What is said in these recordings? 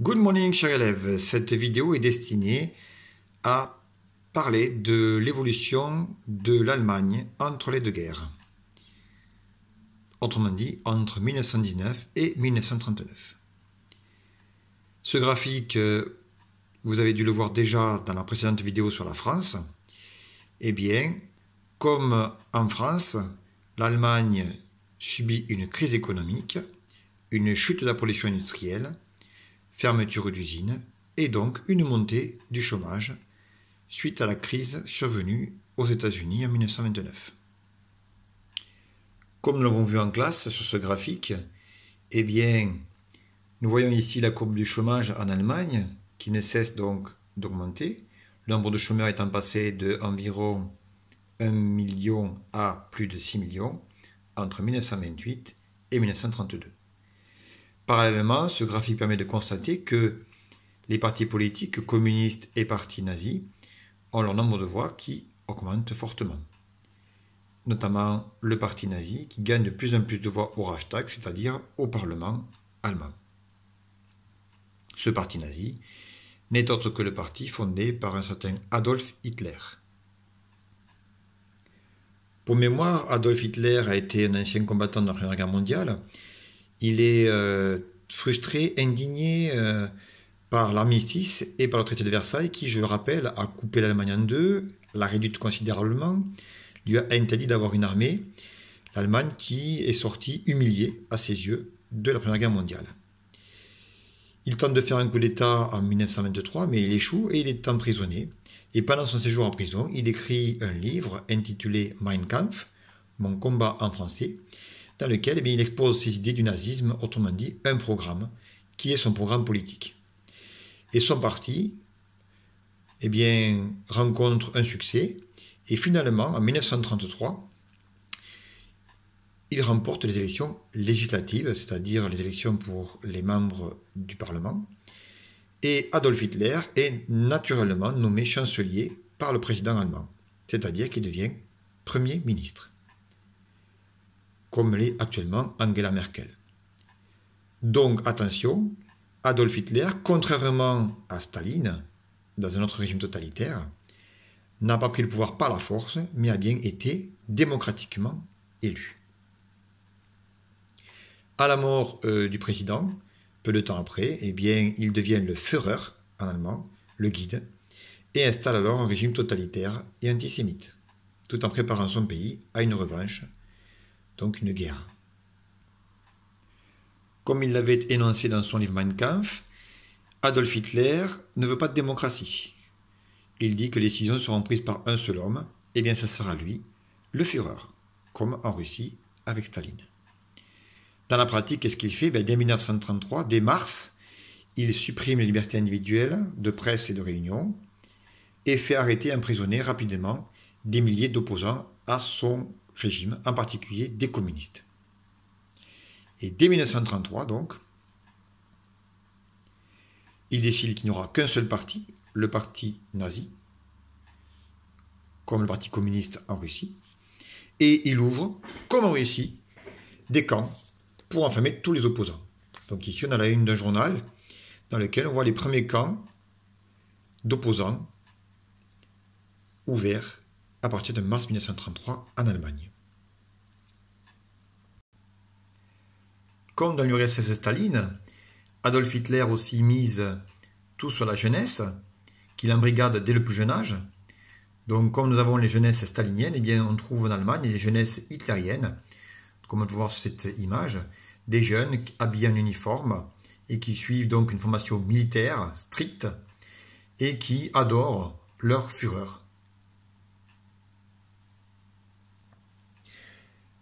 Good morning chers élèves, cette vidéo est destinée à parler de l'évolution de l'Allemagne entre les deux guerres. Autrement dit, entre 1919 et 1939. Ce graphique, euh, vous avez dû le voir déjà dans la précédente vidéo sur la France. Eh bien, comme en France, l'Allemagne subit une crise économique, une chute de la pollution industrielle, fermeture d'usines et donc une montée du chômage suite à la crise survenue aux États-Unis en 1929. Comme nous l'avons vu en classe sur ce graphique, eh bien, nous voyons ici la courbe du chômage en Allemagne qui ne cesse donc d'augmenter, le nombre de chômeurs étant passé de environ 1 million à plus de 6 millions entre 1928 et 1932. Parallèlement, ce graphique permet de constater que les partis politiques communistes et partis nazis ont leur nombre de voix qui augmente fortement. Notamment le parti nazi qui gagne de plus en plus de voix au Reichstag, c'est-à-dire au Parlement allemand. Ce parti nazi n'est autre que le parti fondé par un certain Adolf Hitler. Pour mémoire, Adolf Hitler a été un ancien combattant de la Première Guerre mondiale il est euh, frustré, indigné euh, par l'armistice et par le traité de Versailles qui, je le rappelle, a coupé l'Allemagne en deux, l'a réduite considérablement, lui a interdit d'avoir une armée. L'Allemagne qui est sortie humiliée à ses yeux de la Première Guerre mondiale. Il tente de faire un coup d'État en 1923, mais il échoue et il est emprisonné. Et pendant son séjour en prison, il écrit un livre intitulé Mein Kampf, Mon combat en français, dans lequel eh il expose ses idées du nazisme, autrement dit un programme, qui est son programme politique. Et son parti eh bien, rencontre un succès, et finalement, en 1933, il remporte les élections législatives, c'est-à-dire les élections pour les membres du Parlement, et Adolf Hitler est naturellement nommé chancelier par le président allemand, c'est-à-dire qu'il devient Premier ministre comme l'est actuellement Angela Merkel. Donc attention, Adolf Hitler, contrairement à Staline, dans un autre régime totalitaire, n'a pas pris le pouvoir par la force, mais a bien été démocratiquement élu. À la mort euh, du président, peu de temps après, eh bien, il devient le Führer en allemand, le guide, et installe alors un régime totalitaire et antisémite, tout en préparant son pays à une revanche donc une guerre. Comme il l'avait énoncé dans son livre Mein Kampf, Adolf Hitler ne veut pas de démocratie. Il dit que les décisions seront prises par un seul homme, et eh bien ça sera lui, le Führer, comme en Russie avec Staline. Dans la pratique, qu'est-ce qu'il fait ben, Dès 1933, dès mars, il supprime les libertés individuelles de presse et de réunion et fait arrêter, emprisonner rapidement des milliers d'opposants à son régime, en particulier des communistes. Et dès 1933, donc, il décide qu'il n'y aura qu'un seul parti, le parti nazi, comme le parti communiste en Russie, et il ouvre, comme en Russie, des camps pour enfermer tous les opposants. Donc ici, on a la une d'un journal dans lequel on voit les premiers camps d'opposants ouverts à partir de mars 1933 en Allemagne. Comme dans l'URSS Staline, Adolf Hitler aussi mise tout sur la jeunesse, qu'il embrigade dès le plus jeune âge. Donc comme nous avons les jeunesses staliniennes, eh bien, on trouve en Allemagne les jeunesses hitlériennes, comme on peut voir sur cette image, des jeunes habillés en uniforme et qui suivent donc une formation militaire stricte et qui adorent leur fureur.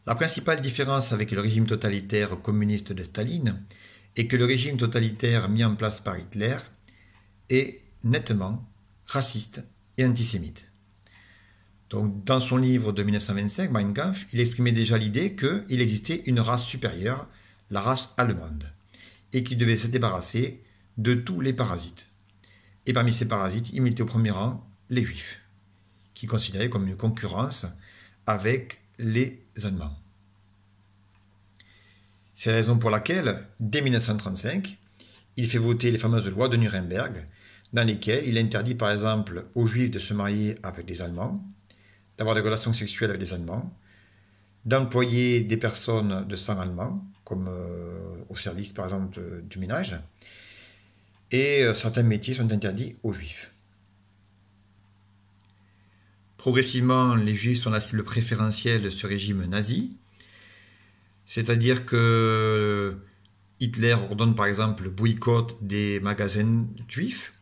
La principale différence avec le régime totalitaire communiste de Staline est que le régime totalitaire mis en place par Hitler est nettement raciste et antisémite. Donc, dans son livre de 1925, Mein Kampf, il exprimait déjà l'idée qu'il existait une race supérieure, la race allemande, et qu'il devait se débarrasser de tous les parasites. Et parmi ces parasites, il mettait au premier rang les juifs, qui considérait comme une concurrence avec les Allemands. C'est la raison pour laquelle, dès 1935, il fait voter les fameuses lois de Nuremberg, dans lesquelles il interdit par exemple aux juifs de se marier avec des Allemands, d'avoir des relations sexuelles avec des Allemands, d'employer des personnes de sang allemand, comme euh, au service par exemple du ménage, et euh, certains métiers sont interdits aux juifs. Progressivement, les Juifs sont la cible préférentielle de ce régime nazi. C'est-à-dire que Hitler ordonne par exemple le boycott des magasins juifs.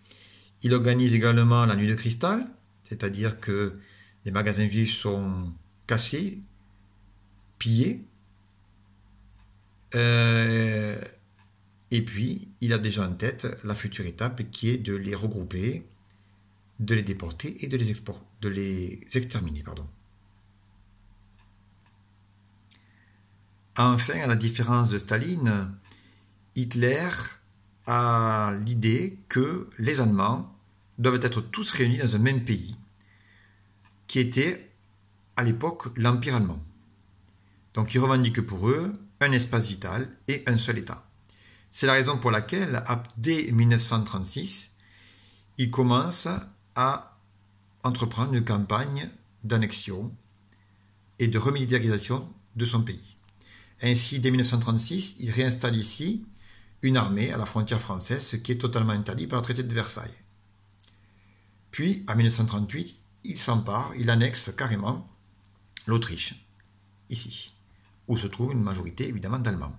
Il organise également la nuit de cristal, c'est-à-dire que les magasins juifs sont cassés, pillés. Euh, et puis, il a déjà en tête la future étape qui est de les regrouper de les déporter et de les, de les exterminer. Pardon. Enfin, à la différence de Staline, Hitler a l'idée que les Allemands doivent être tous réunis dans un même pays, qui était à l'époque l'Empire allemand. Donc il revendique pour eux un espace vital et un seul État. C'est la raison pour laquelle, dès 1936, il commence à entreprendre une campagne d'annexion et de remilitarisation de son pays. Ainsi, dès 1936, il réinstalle ici une armée à la frontière française, ce qui est totalement interdit par le traité de Versailles. Puis, en 1938, il s'empare, il annexe carrément l'Autriche, ici, où se trouve une majorité évidemment d'Allemands.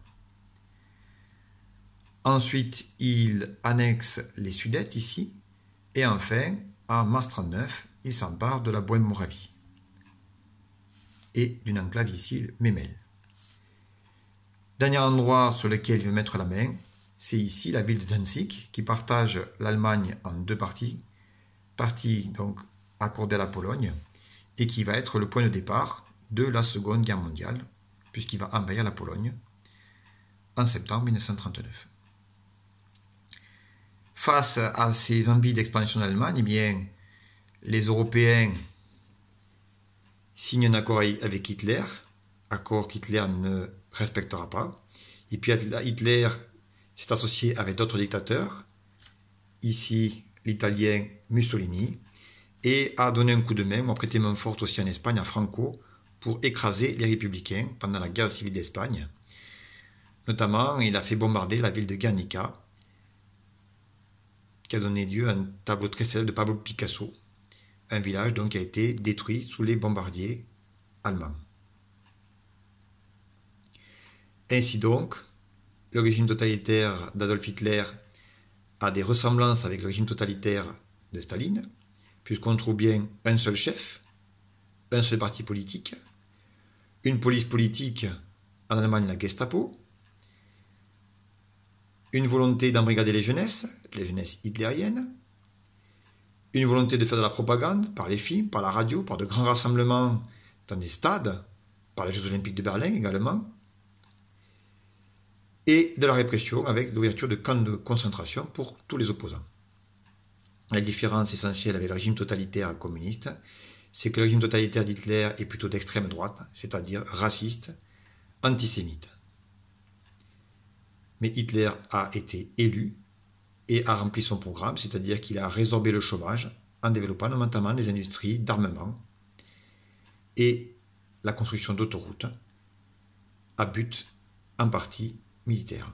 Ensuite, il annexe les Sudètes ici, et enfin, à mars 39, il s'empare de la Bohème-Moravie et d'une enclave ici, Memel. Dernier endroit sur lequel il veut mettre la main, c'est ici la ville de Danzig qui partage l'Allemagne en deux parties, partie donc accordée à la Pologne et qui va être le point de départ de la Seconde Guerre mondiale puisqu'il va envahir la Pologne en septembre 1939 face à ces envies d'expansion allemande, eh bien, les Européens signent un accord avec Hitler, accord qu'Hitler ne respectera pas. Et puis Hitler s'est associé avec d'autres dictateurs, ici l'italien Mussolini, et a donné un coup de main, ou a prêté main forte aussi en Espagne, à Franco, pour écraser les républicains pendant la guerre civile d'Espagne. Notamment, il a fait bombarder la ville de Guernica, qui a donné lieu à un tableau très célèbre de Pablo Picasso, un village donc qui a été détruit sous les bombardiers allemands. Ainsi donc, le régime totalitaire d'Adolf Hitler a des ressemblances avec le régime totalitaire de Staline, puisqu'on trouve bien un seul chef, un seul parti politique, une police politique, en Allemagne la Gestapo, une volonté d'embrigader les jeunesses, les jeunesses hitlériennes, une volonté de faire de la propagande par les films, par la radio, par de grands rassemblements dans des stades, par les Jeux Olympiques de Berlin également, et de la répression avec l'ouverture de camps de concentration pour tous les opposants. La différence essentielle avec le régime totalitaire communiste, c'est que le régime totalitaire d'Hitler est plutôt d'extrême droite, c'est-à-dire raciste, antisémite mais Hitler a été élu et a rempli son programme, c'est-à-dire qu'il a résorbé le chômage en développant notamment les industries d'armement et la construction d'autoroutes à but en partie militaire.